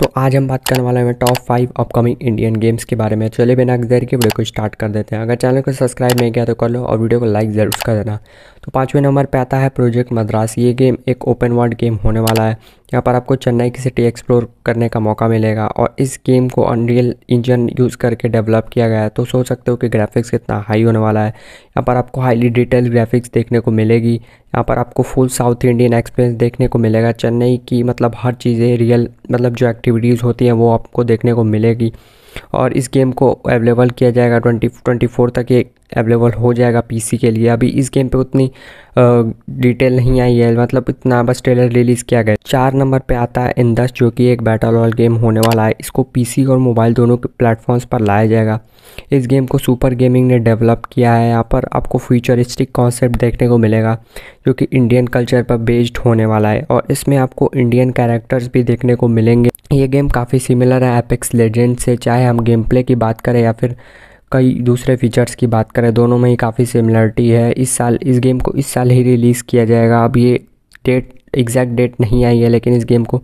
तो आज हम बात करने वाले हैं top five upcoming Indian games के बारे में चलिए बिना देर के वीडियो को स्टार्ट कर देते हैं अगर चैनल को सब्सक्राइब नहीं किया तो कर लो और वीडियो को लाइक जरूर कर देना तो पाँचवें नंबर पर आता है प्रोजेक्ट मद्रास ये गेम एक ओपन वर्ल्ड गेम होने वाला है यहाँ पर आपको चेन्नई की सिटी एक्सप्लोर करने का मौका मिलेगा और इस गेम को अनरियल इंजन यूज़ करके डेवलप किया गया है तो सोच सकते हो कि ग्राफिक्स कितना हाई होने वाला है यहाँ पर आपको हाईली डिटेल ग्राफिक्स देखने को मिलेगी यहाँ पर आपको फुल साउथ इंडियन एक्सपीरियंस देखने को मिलेगा चेन्नई की मतलब हर चीज़ें रियल मतलब जो एक्टिविटीज़ होती हैं वो आपको देखने को मिलेगी और इस गेम को अवेलेबल किया जाएगा ट्वेंटी ट्वेंटी फोर तक ये अवेलेबल हो जाएगा पीसी के लिए अभी इस गेम पे उतनी डिटेल नहीं आई है मतलब इतना बस ट्रेलर रिलीज़ किया गया चार नंबर पे आता है इंदस जो कि एक बैटल रॉयल गेम होने वाला है इसको पीसी और मोबाइल दोनों के प्लेटफॉर्म्स पर लाया जाएगा इस गेम को सुपर गेमिंग ने डेवलप किया है यहाँ पर आपको फ्यूचरिस्टिक कॉन्सेप्ट देखने को मिलेगा जो कि इंडियन कल्चर पर बेस्ड होने वाला है और इसमें आपको इंडियन कैरेक्टर्स भी देखने को मिलेंगे ये गेम काफ़ी सिमिलर है एपेक्स लेजेंड से चाहे हम गेम प्ले की बात करें या फिर कई दूसरे फीचर्स की बात करें दोनों में ही काफ़ी सिमिलरिटी है इस साल इस गेम को इस साल ही रिलीज़ किया जाएगा अब ये डेट एग्जैक्ट डेट नहीं आई है लेकिन इस गेम को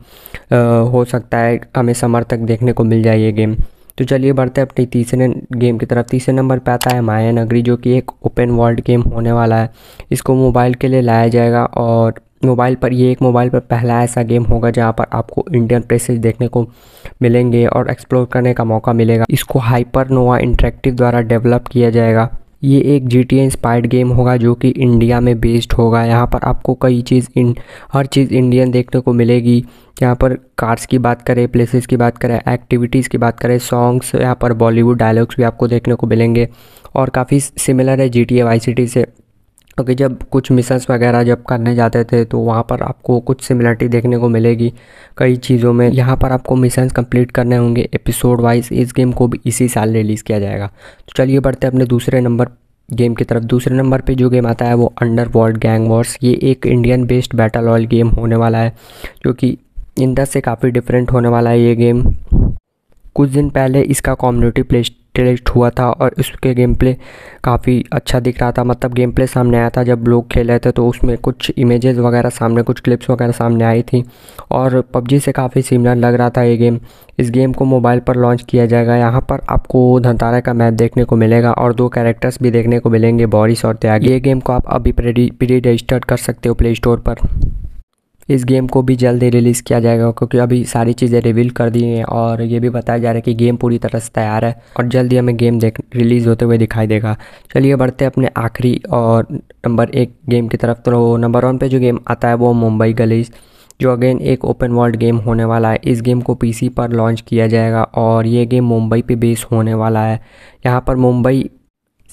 आ, हो सकता है हमें समर तक देखने को मिल जाए ये गेम तो चलिए बढ़ते हैं अपनी तीसरे गेम की तरफ तीसरे नंबर पर आता है माया नगरी जो कि एक ओपन वर्ल्ड गेम होने वाला है इसको मोबाइल के लिए लाया जाएगा और मोबाइल पर ये एक मोबाइल पर पहला ऐसा गेम होगा जहाँ पर आपको इंडियन प्लेसेज देखने को मिलेंगे और एक्सप्लोर करने का मौका मिलेगा इसको हाइपर नोवा इंटरेक्टिव द्वारा डेवलप किया जाएगा ये एक जी टी इंस्पायर्ड गेम होगा जो कि इंडिया में बेस्ड होगा यहाँ पर आपको कई चीज़ इन हर चीज़ इंडियन देखने को मिलेगी यहाँ पर कार्स की बात करें प्लेसेस की बात करें एक्टिविटीज़ की बात करें सॉन्ग्स यहाँ पर बॉलीवुड डायलॉग्स भी आपको देखने को मिलेंगे और काफ़ी सिमिलर है G T A vice city से क्योंकि जब कुछ मिशंस वगैरह जब करने जाते थे तो वहाँ पर आपको कुछ सिमिलरिटी देखने को मिलेगी कई चीज़ों में यहाँ पर आपको मिशंस कंप्लीट करने होंगे एपिसोड वाइज इस गेम को भी इसी साल रिलीज़ किया जाएगा तो चलिए बढ़ते अपने दूसरे नंबर गेम की तरफ दूसरे नंबर पे जो गेम आता है वो अंडर वर्ल्ड गैंग वॉर्स ये एक Indian based battle royale game होने वाला है जो कि इंडस से काफ़ी डिफरेंट होने वाला है ये गेम कुछ दिन पहले इसका कम्युनिटी प्ले टेस्ट हुआ था और उसके गेम प्ले काफ़ी अच्छा दिख रहा था मतलब गेम प्ले सामने आया था जब लोग खेल रहे थे तो उसमें कुछ इमेजेस वगैरह सामने कुछ क्लिप्स वगैरह सामने आई थी और पबजी से काफ़ी सिमिलर लग रहा था ये गेम इस गेम को मोबाइल पर लॉन्च किया जाएगा यहाँ पर आपको धनतारा का मैप देखने को मिलेगा और दो कैरेक्टर्स भी देखने को मिलेंगे बॉरिस और त्याग ये गेम को आप अभी प्री रजिस्टर कर सकते हो प्ले स्टोर पर इस गेम को भी जल्द ही रिलीज़ किया जाएगा क्योंकि अभी सारी चीज़ें रिवील कर दी हैं और ये भी बताया जा रहा है कि गेम पूरी तरह से तैयार है और जल्दी हमें गेम देख रिलीज़ होते हुए दिखाई देगा चलिए बढ़ते हैं अपने आखिरी और नंबर एक गेम की तरफ तो नंबर वन पर जो गेम आता है वो मुंबई गलीज़ जो अगेन एक ओपन वर्ल्ड गेम होने वाला है इस गेम को पीसी पर लॉन्च किया जाएगा और ये गेम मुंबई पे बेस होने वाला है यहाँ पर मुंबई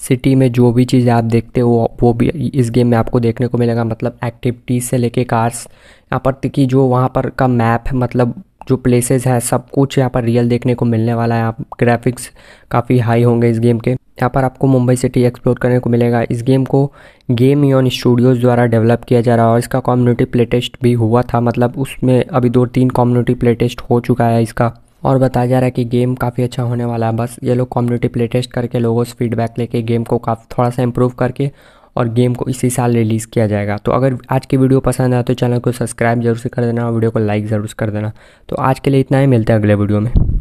सिटी में जो भी चीज़ें आप देखते हो वो भी इस गेम में आपको देखने को मिलेगा मतलब एक्टिविटीज़ से लेके कार्स यहाँ पर कि जो वहाँ पर का मैप है मतलब जो प्लेसेस है सब कुछ यहाँ पर रियल देखने को मिलने वाला है आप ग्राफिक्स काफ़ी हाई होंगे इस गेम के यहाँ पर आपको मुंबई सिटी एक्सप्लोर करने को मिलेगा इस गेम को गेम योन स्टूडियोज़ द्वारा डेवलप किया जा रहा है और इसका कम्युनिटी प्ले टेस्ट भी हुआ था मतलब उसमें अभी दो तीन कम्युनिटी प्ले टेस्ट हो चुका है इसका और बताया जा रहा है कि गेम काफ़ी अच्छा होने वाला है बस ये लोग कम्युनिटी प्ले टेस्ट करके लोगों से फीडबैक लेके गेम को काफ़ी थोड़ा सा इम्प्रूव करके और गेम को इसी साल रिलीज़ किया जाएगा तो अगर आज की वीडियो पसंद आए तो चैनल को सब्सक्राइब जरूर से कर देना और वीडियो को लाइक ज़रूर कर देना तो आज के लिए इतना ही मिलता है अगले वीडियो में